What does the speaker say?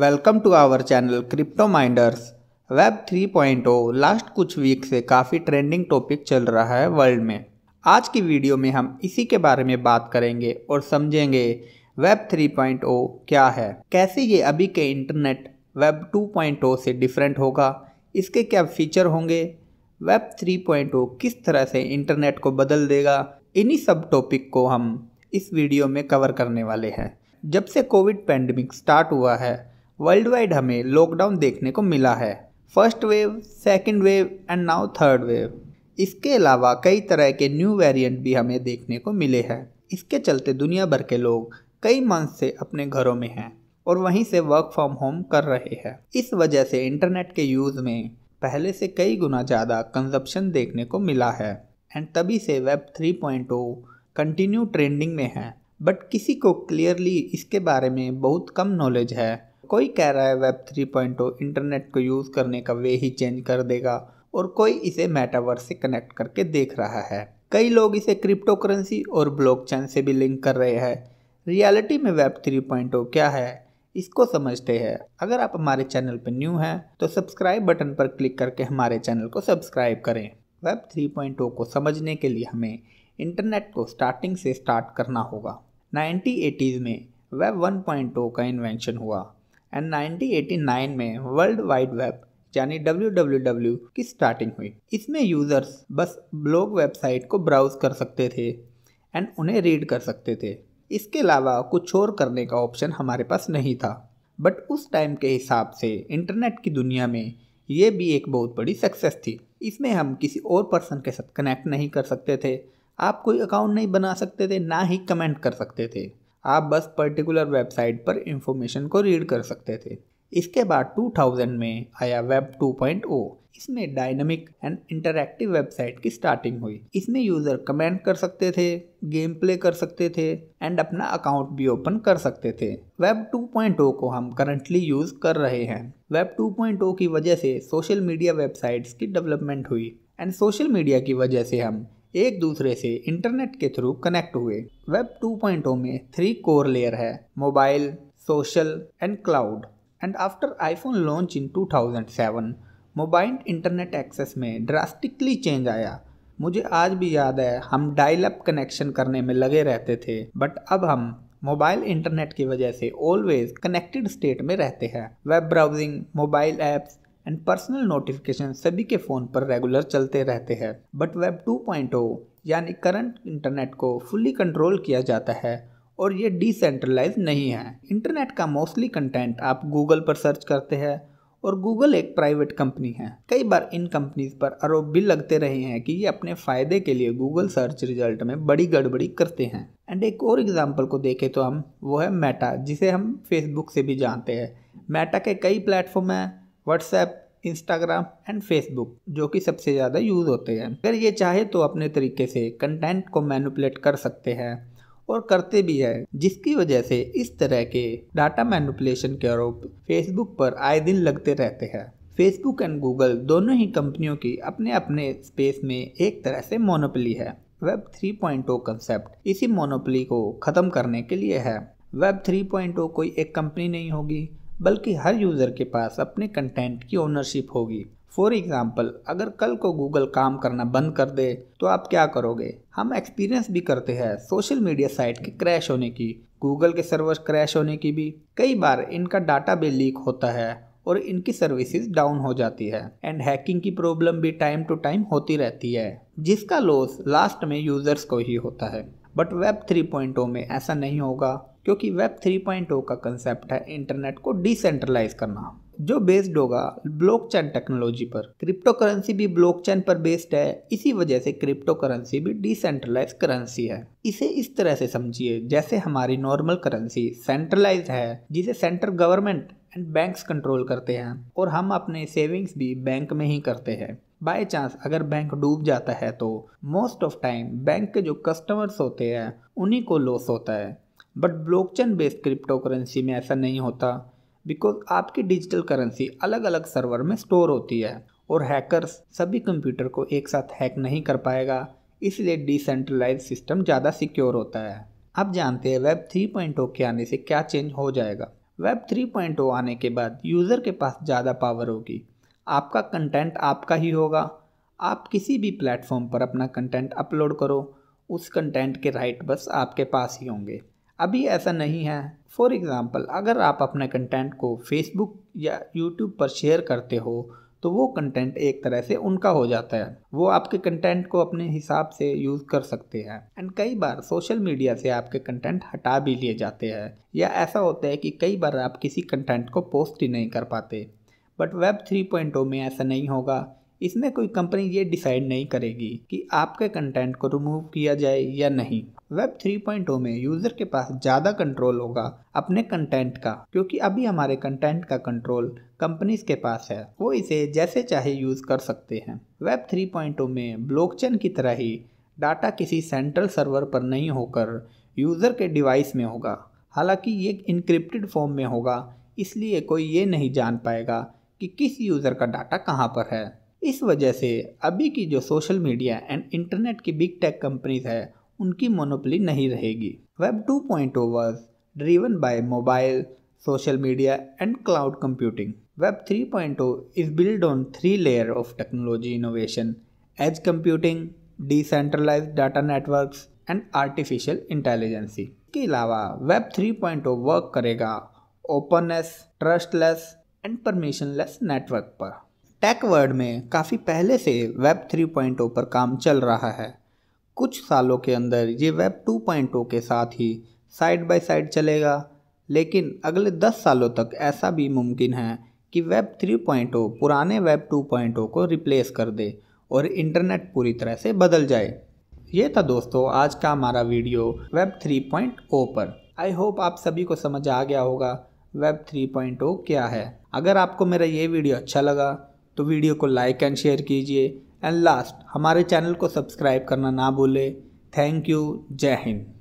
welcome to our channel crypto minders web 3.0 last कुछ week से काफ़ी ट्रेंडिंग टॉपिक चल रहा है वर्ल्ड में आज की वीडियो में हम इसी के बारे में बात करेंगे और समझेंगे वेब 3.0 क्या है कैसे ये अभी के इंटरनेट वेब 2.0 से डिफरेंट होगा इसके क्या फीचर होंगे वेब 3.0 किस तरह से इंटरनेट को बदल देगा इन्हीं सब टॉपिक को हम इस वीडियो में कवर करने वाले हैं जब से कोविड पेंडेमिक स्टार्ट हुआ है वर्ल्ड वाइड हमें लॉकडाउन देखने को मिला है first wave second wave and now third wave इसके अलावा कई तरह के न्यू वेरिएंट भी हमें देखने को मिले हैं इसके चलते दुनिया भर के लोग कई मंथ से अपने घरों में हैं और वहीं से वर्क फ्रॉम होम कर रहे हैं इस वजह से इंटरनेट के यूज़ में पहले से कई गुना ज़्यादा कंजप्शन देखने को मिला है एंड तभी से वेब 3.0 कंटिन्यू ट्रेंडिंग में है बट किसी को क्लियरली इसके बारे में बहुत कम नॉलेज है कोई कह रहा है वेब 3.0 इंटरनेट को यूज़ करने का वे ही चेंज कर देगा और कोई इसे मेटावर्स से कनेक्ट करके देख रहा है कई लोग इसे क्रिप्टो करेंसी और ब्लॉकचेन से भी लिंक कर रहे हैं रियलिटी में वेब 3.0 क्या है इसको समझते हैं अगर आप हमारे चैनल पर न्यू हैं तो सब्सक्राइब बटन पर क्लिक करके हमारे चैनल को सब्सक्राइब करें वेब 3.0 को समझने के लिए हमें इंटरनेट को स्टार्टिंग से स्टार्ट करना होगा नाइनटी एटीज़ में वेब 1.0 का इन्वेंशन हुआ एंड 1989 में वर्ल्ड वाइड वेब यानी डब्ल्यू की स्टार्टिंग हुई इसमें यूज़र्स बस ब्लॉग वेबसाइट को ब्राउज़ कर सकते थे एंड उन्हें रीड कर सकते थे इसके अलावा कुछ और करने का ऑप्शन हमारे पास नहीं था बट उस टाइम के हिसाब से इंटरनेट की दुनिया में ये भी एक बहुत बड़ी सक्सेस थी इसमें हम किसी और पर्सन के साथ कनेक्ट नहीं कर सकते थे आप कोई अकाउंट नहीं बना सकते थे ना ही कमेंट कर सकते थे आप बस पर्टिकुलर वेबसाइट पर इंफॉर्मेशन को रीड कर सकते थे इसके बाद 2000 में आया वेब 2.0 इसमें डायनामिक एंड इंटरैक्टिव वेबसाइट की स्टार्टिंग हुई इसमें यूज़र कमेंट कर सकते थे गेम प्ले कर सकते थे एंड अपना अकाउंट भी ओपन कर सकते थे वेब 2.0 को हम करंटली यूज़ कर रहे हैं वेब 2.0 की वजह से सोशल मीडिया वेबसाइट्स की डेवलपमेंट हुई एंड सोशल मीडिया की वजह से हम एक दूसरे से इंटरनेट के थ्रू कनेक्ट हुए वेब 2.0 में थ्री कोर लेयर है mobile social and cloud and after iPhone launch in 2007 mobile internet access में ड्रास्टिकली चेंज आया मुझे आज भी याद है हम डायल अप कनेक्शन करने में लगे रहते थे बट अब हम मोबाइल इंटरनेट की वजह से ऑलवेज कनेक्टेड स्टेट में रहते हैं web browsing mobile apps and personal notification सभी के फ़ोन पर रेगुलर चलते रहते हैं बट वेब 2.0 यानी करंट इंटरनेट को फुल्ली कंट्रोल किया जाता है और ये डिसेंट्रलाइज नहीं है इंटरनेट का मोस्टली कंटेंट आप गूगल पर सर्च करते हैं और गूगल एक प्राइवेट कंपनी है कई बार इन कंपनीज पर आरोप भी लगते रहे हैं कि ये अपने फ़ायदे के लिए गूगल सर्च रिजल्ट में बड़ी गड़बड़ी करते हैं एंड एक और एग्जाम्पल को देखें तो हम वो है मेटा जिसे हम फेसबुक से भी जानते हैं मेटा के कई प्लेटफॉर्म हैं व्हाट्सएप इंस्टाग्राम एंड फेसबुक जो कि सबसे ज़्यादा यूज़ होते हैं अगर ये चाहे तो अपने तरीके से कंटेंट को मैनुपलेट कर सकते हैं और करते भी है जिसकी वजह से इस तरह के डाटा मैनुपलेशन के आरोप फेसबुक पर आए दिन लगते रहते हैं फेसबुक एंड गूगल दोनों ही कंपनियों की अपने अपने स्पेस में एक तरह से मोनोपली है वेब 3.0 कंसेप्ट इसी मोनोपली को ख़त्म करने के लिए है वेब 3.0 कोई एक कंपनी नहीं होगी बल्कि हर यूज़र के पास अपने कंटेंट की ओनरशिप होगी फॉर एग्ज़ाम्पल अगर कल को गूगल काम करना बंद कर दे तो आप क्या करोगे हम एक्सपीरियंस भी करते हैं सोशल मीडिया साइट के क्रैश होने की गूगल के सर्वर क्रैश होने की भी कई बार इनका डाटा भी लीक होता है और इनकी सर्विसेज डाउन हो जाती है एंड हैकिंग की प्रॉब्लम भी टाइम टू टाइम होती रहती है जिसका लॉस लास्ट में यूजर्स को ही होता है बट वेब 3.0 में ऐसा नहीं होगा क्योंकि वेब 3.0 का कंसेप्ट है इंटरनेट को डिसेंट्रलाइज करना जो बेस्ड होगा ब्लॉकचेन टेक्नोलॉजी पर क्रिप्टो करेंसी भी ब्लॉकचेन पर बेस्ड है इसी वजह से क्रिप्टो करेंसी भी डिसेंट्रलाइज करेंसी है इसे इस तरह से समझिए जैसे हमारी नॉर्मल करेंसी सेंट्रलाइज है जिसे central government and banks control करते हैं और हम अपने सेविंग्स भी बैंक में ही करते हैं बाय चांस अगर बैंक डूब जाता है तो मोस्ट ऑफ टाइम बैंक के जो कस्टमर्स होते हैं उन्हीं को लॉस होता है but blockchain based cryptocurrency में ऐसा नहीं होता बिकॉज आपकी डिजिटल करेंसी अलग अलग सर्वर में स्टोर होती है और हैकर्स सभी कंप्यूटर को एक साथ हैक नहीं कर पाएगा इसलिए डिसेंट्रलाइज सिस्टम ज़्यादा सिक्योर होता है आप जानते हैं वेब 3.0 के आने से क्या चेंज हो जाएगा वेब 3.0 आने के बाद यूज़र के पास ज़्यादा पावर होगी आपका कंटेंट आपका ही होगा आप किसी भी प्लेटफॉर्म पर अपना कंटेंट अपलोड करो उस कंटेंट के राइट बस आपके पास ही होंगे अभी ऐसा नहीं है फॉर एग्ज़ाम्पल अगर आप अपने कंटेंट को फेसबुक या यूट्यूब पर शेयर करते हो तो वो कंटेंट एक तरह से उनका हो जाता है वो आपके कंटेंट को अपने हिसाब से यूज़ कर सकते हैं एंड कई बार सोशल मीडिया से आपके कंटेंट हटा भी लिए जाते हैं या ऐसा होता है कि कई बार आप किसी कंटेंट को पोस्ट ही नहीं कर पाते बट वेब 3.0 में ऐसा नहीं होगा इसमें कोई कंपनी ये डिसाइड नहीं करेगी कि आपके कंटेंट को रिमूव किया जाए या नहीं वेब 3.0 में यूज़र के पास ज़्यादा कंट्रोल होगा अपने कंटेंट का क्योंकि अभी हमारे कंटेंट का कंट्रोल कंपनीज के पास है वो इसे जैसे चाहे यूज़ कर सकते हैं वेब 3.0 में ब्लॉकचेन की तरह ही डाटा किसी सेंट्रल सर्वर पर नहीं होकर यूज़र के डिवाइस में होगा हालांकि ये इनक्रिप्टेड फॉर्म में होगा इसलिए कोई ये नहीं जान पाएगा कि किस यूज़र का डाटा कहाँ पर है इस वजह से अभी की जो सोशल मीडिया एंड इंटरनेट की बिग टेक कंपनीज है उनकी मोनोपली नहीं रहेगी web two point O's driven by mobile social media and cloud computing web three point O is build on three layer of technology innovation edge computing decentralise data network and artificial intelligence के अलावा web three point O work करेगा openness trustless and permissionless network पर tech world में काफ़ी पहले से web 3.0 पर काम चल रहा है कुछ सालों के अंदर ये वेब 2.0 के साथ ही साइड बाय साइड चलेगा लेकिन अगले 10 सालों तक ऐसा भी मुमकिन है कि वेब 3.0 पुराने वेब 2.0 को रिप्लेस कर दे और इंटरनेट पूरी तरह से बदल जाए ये था दोस्तों आज का हमारा वीडियो वेब 3.0 पर आई होप आप सभी को समझ आ गया होगा वेब 3.0 क्या है अगर आपको मेरा ये वीडियो अच्छा लगा तो वीडियो को लाइक एंड शेयर कीजिए एंड लास्ट हमारे चैनल को सब्सक्राइब करना ना भूलें थैंक यू जय हिंद